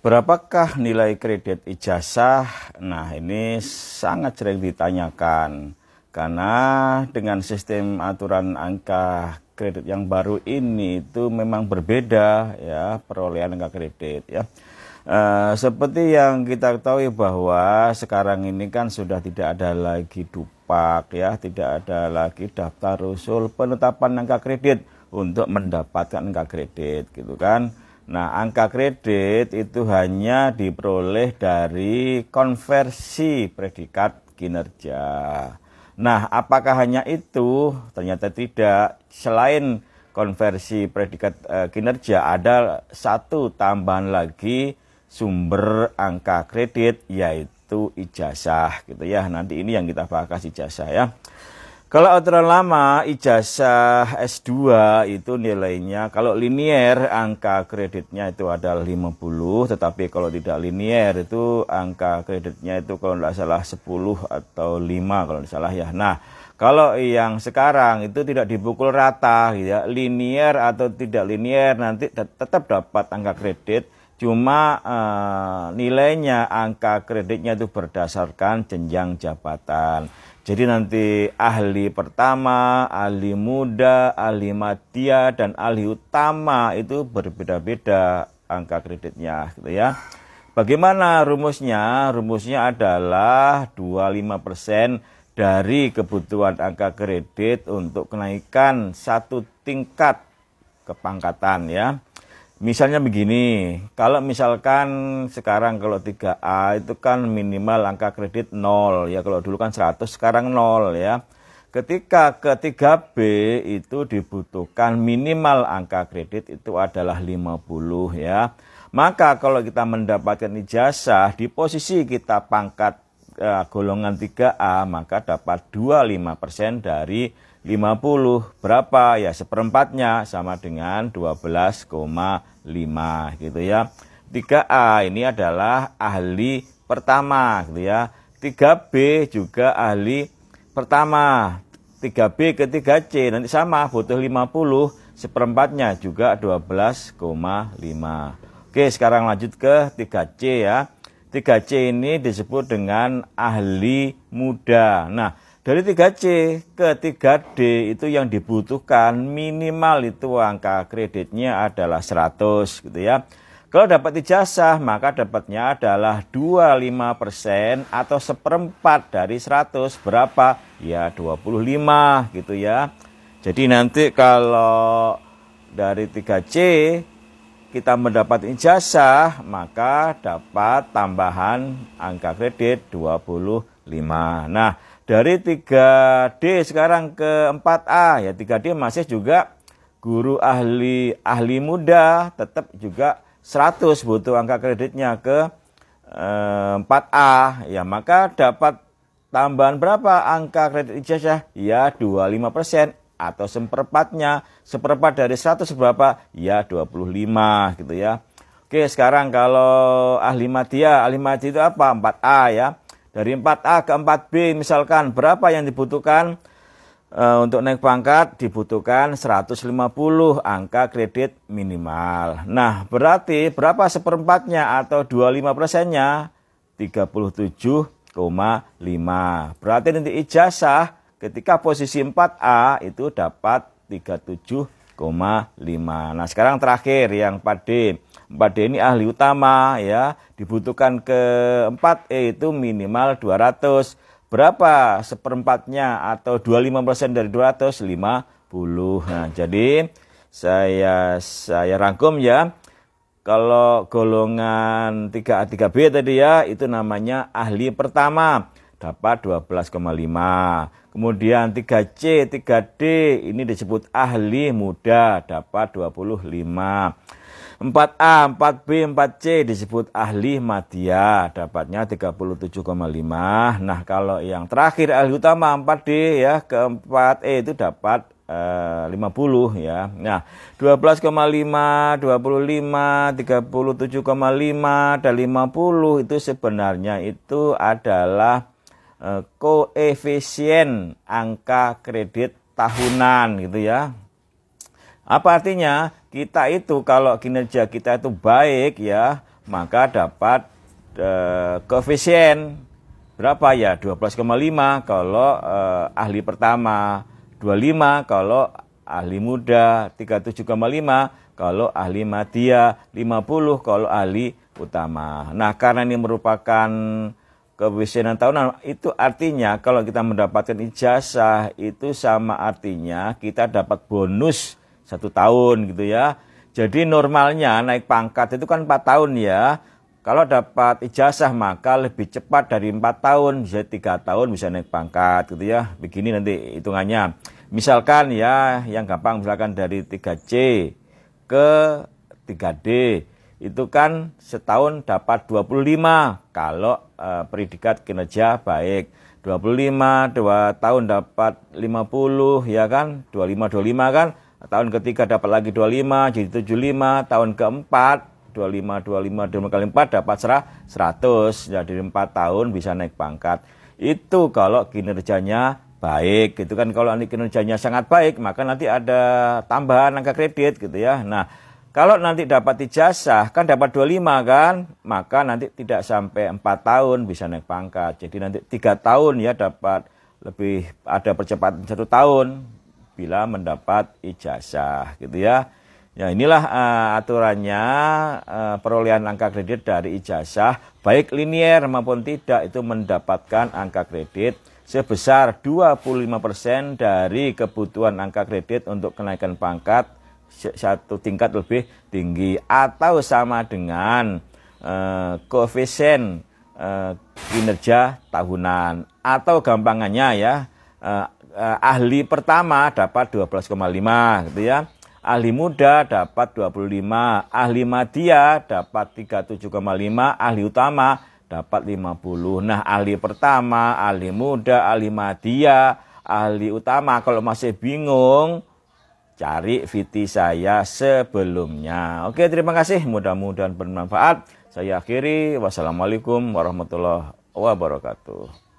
Berapakah nilai kredit ijazah? Nah, ini sangat sering ditanyakan karena dengan sistem aturan angka kredit yang baru ini itu memang berbeda ya perolehan angka kredit ya. Uh, seperti yang kita ketahui bahwa sekarang ini kan sudah tidak ada lagi dupak ya, tidak ada lagi daftar usul penetapan angka kredit untuk mendapatkan angka kredit gitu kan. Nah, angka kredit itu hanya diperoleh dari konversi predikat kinerja. Nah, apakah hanya itu? Ternyata tidak. Selain konversi predikat eh, kinerja, ada satu tambahan lagi sumber angka kredit yaitu ijazah gitu ya. Nanti ini yang kita bahas ijazah ya. Kalau aturan lama ijazah S2 itu nilainya kalau linier angka kreditnya itu ada 50 tetapi kalau tidak linier itu angka kreditnya itu kalau tidak salah 10 atau 5 kalau tidak salah ya. Nah, kalau yang sekarang itu tidak dibukul rata ya, linier atau tidak linier nanti tetap dapat angka kredit cuma eh, nilainya angka kreditnya itu berdasarkan jenjang jabatan. Jadi nanti ahli pertama, ahli muda, ahli matia, dan ahli utama itu berbeda-beda angka kreditnya gitu ya. Bagaimana rumusnya? Rumusnya adalah 25% dari kebutuhan angka kredit untuk kenaikan satu tingkat kepangkatan ya. Misalnya begini, kalau misalkan sekarang kalau 3A itu kan minimal angka kredit 0 ya kalau dulu kan 100 sekarang 0 ya. Ketika ke 3B itu dibutuhkan minimal angka kredit itu adalah 50 ya. Maka kalau kita mendapatkan ijazah di posisi kita pangkat uh, golongan 3A maka dapat 25% dari 50 berapa ya seperempatnya sama dengan 12,5 gitu ya 3A ini adalah ahli pertama gitu ya 3B juga ahli pertama 3B ke 3C nanti sama butuh 50 seperempatnya juga 12,5 Oke sekarang lanjut ke 3C ya 3C ini disebut dengan ahli muda Nah dari 3C ke 3D itu yang dibutuhkan minimal itu angka kreditnya adalah 100 gitu ya. Kalau dapat ijazah maka dapatnya adalah 25% atau seperempat dari 100 berapa? Ya 25 gitu ya. Jadi nanti kalau dari 3C kita mendapat ijazah maka dapat tambahan angka kredit 25. Nah, dari 3D sekarang ke 4A ya 3D masih juga guru ahli ahli muda tetap juga 100 butuh angka kreditnya ke 4A eh, ya maka dapat tambahan berapa angka kredit ijazah ya 25% atau seperempatnya seperempat dari 100 berapa ya 25 gitu ya Oke sekarang kalau ahli madya ahli madya itu apa 4A ya dari 4A ke 4B misalkan berapa yang dibutuhkan e, untuk naik pangkat dibutuhkan 150 angka kredit minimal. Nah, berarti berapa seperempatnya atau 25 persennya? 37,5. Berarti nanti ijazah ketika posisi 4A itu dapat 37 Nah sekarang terakhir yang 4D. 4D ini ahli utama ya. Dibutuhkan ke 4E itu minimal 200. Berapa seperempatnya atau 25% dari 250. Nah jadi saya saya rangkum ya. Kalau golongan 3A 3B tadi ya itu namanya ahli pertama dapat 12,5. Kemudian 3C, 3D ini disebut ahli muda dapat 25. 4A, 4B, 4C disebut ahli madya dapatnya 37,5. Nah, kalau yang terakhir ahli utama 4D ya ke 4 E itu dapat 50 eh, ya. Nah, 12,5, 25, 37,5 dan 50 itu sebenarnya itu adalah Eh, koefisien angka kredit tahunan gitu ya. Apa artinya? Kita itu kalau kinerja kita itu baik ya, maka dapat eh, koefisien berapa ya? 12,5 kalau e, ahli pertama, 25 kalau ahli muda, 37,5 kalau ahli madya, 50 kalau ahli utama. Nah, karena ini merupakan kebisinaan tahunan itu artinya kalau kita mendapatkan ijazah itu sama artinya kita dapat bonus satu tahun gitu ya. Jadi normalnya naik pangkat itu kan empat tahun ya. Kalau dapat ijazah maka lebih cepat dari empat tahun, bisa tiga tahun bisa naik pangkat gitu ya. Begini nanti hitungannya. Misalkan ya yang gampang misalkan dari 3C ke 3D itu kan setahun dapat 25 kalau e, predikat kinerja baik. 25 2 tahun dapat 50 ya kan 25 25 kan tahun ketiga dapat lagi 25 jadi 75 tahun keempat 25 25 25 kali 4 dapat 100 jadi 4 tahun bisa naik pangkat itu kalau kinerjanya baik gitu kan kalau nanti kinerjanya sangat baik maka nanti ada tambahan angka kredit gitu ya nah kalau nanti dapat ijazah kan dapat 25 kan, maka nanti tidak sampai 4 tahun bisa naik pangkat. Jadi nanti 3 tahun ya dapat lebih ada percepatan satu tahun bila mendapat ijazah gitu ya. Ya inilah uh, aturannya uh, perolehan angka kredit dari ijazah baik linier maupun tidak itu mendapatkan angka kredit sebesar 25% dari kebutuhan angka kredit untuk kenaikan pangkat satu tingkat lebih tinggi atau sama dengan eh, koefisien uh, kinerja tahunan atau gampangannya ya uh, uh, ahli pertama dapat 12,5 gitu ya ahli muda dapat 25, ahli madya dapat 37,5, ahli utama dapat 50. Nah, ahli pertama, ahli muda, ahli madya, ahli utama kalau masih bingung cari VT saya sebelumnya. Oke, terima kasih. Mudah-mudahan bermanfaat. Saya akhiri. Wassalamualaikum warahmatullahi wabarakatuh.